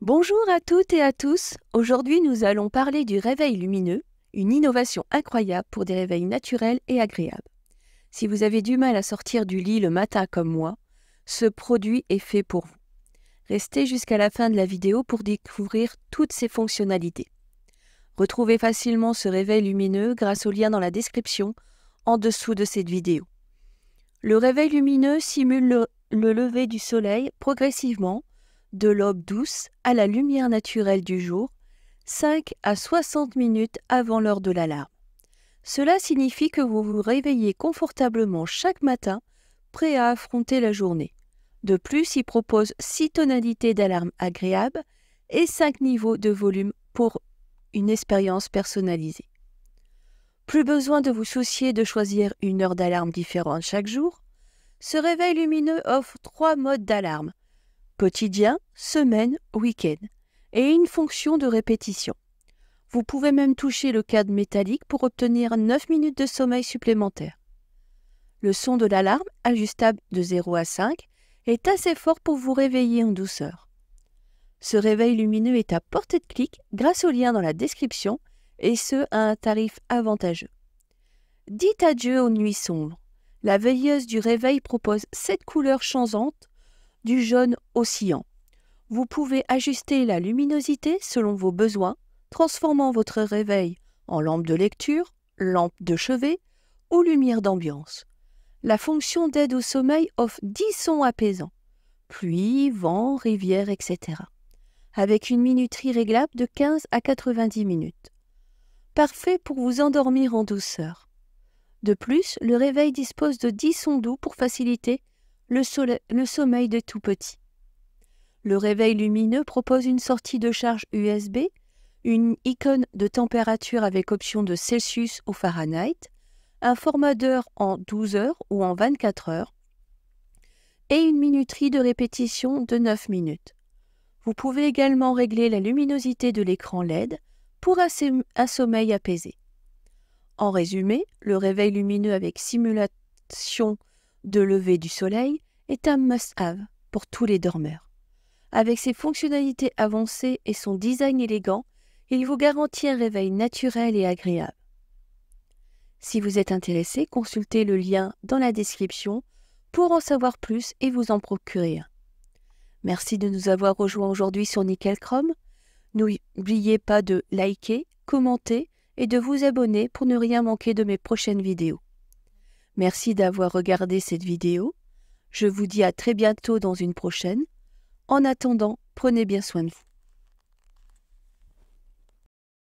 Bonjour à toutes et à tous. Aujourd'hui, nous allons parler du réveil lumineux, une innovation incroyable pour des réveils naturels et agréables. Si vous avez du mal à sortir du lit le matin comme moi, ce produit est fait pour vous. Restez jusqu'à la fin de la vidéo pour découvrir toutes ses fonctionnalités. Retrouvez facilement ce réveil lumineux grâce au lien dans la description en dessous de cette vidéo. Le réveil lumineux simule le, lever du soleil progressivement de l'aube douce à la lumière naturelle du jour, 5 à 60 minutes avant l'heure de l'alarme. Cela signifie que vous vous réveillez confortablement chaque matin, prêt à affronter la journée. De plus, il propose 6 tonalités d'alarme agréables et 5 niveaux de volume pour une expérience personnalisée. Plus besoin de vous soucier de choisir une heure d'alarme différente chaque jour. Ce réveil lumineux offre trois modes d'alarme quotidien, semaine, week-end, et une fonction de répétition. Vous pouvez même toucher le cadre métallique pour obtenir 9 minutes de sommeil supplémentaire. Le son de l'alarme, ajustable de 0 à 5, est assez fort pour vous réveiller en douceur. Ce réveil lumineux est à portée de clic grâce au lien dans la description et ce à un tarif avantageux. Dites adieu aux nuits sombres. La veilleuse du réveil propose 7 couleurs changeantes du jaune oscillant. Vous pouvez ajuster la luminosité selon vos besoins, transformant votre réveil en lampe de lecture, lampe de chevet ou lumière d'ambiance. La fonction d'aide au sommeil offre 10 sons apaisants pluie, vent, rivière, etc. avec une minuterie réglable de 15 à 90 minutes. Parfait pour vous endormir en douceur. De plus, le réveil dispose de 10 sons doux pour faciliter le, sommeil des tout petits. Le réveil lumineux propose une sortie de charge USB, une icône de température avec option de Celsius ou Fahrenheit, un format d'heure en 12 heures ou en 24 heures, et une minuterie de répétition de 9 minutes. Vous pouvez également régler la luminosité de l'écran LED pour un, sommeil apaisé. En résumé, le réveil lumineux avec simulation de lever du soleil est un must-have pour tous les dormeurs. Avec ses fonctionnalités avancées et son design élégant, il vous garantit un réveil naturel et agréable. Si vous êtes intéressé, consultez le lien dans la description pour en savoir plus et vous en procurer Merci de nous avoir rejoints aujourd'hui sur Nickel Chrome. N'oubliez pas de liker, commenter et de vous abonner pour ne rien manquer de mes prochaines vidéos. Merci d'avoir regardé cette vidéo. Je vous dis à très bientôt dans une prochaine. En attendant, prenez bien soin de vous.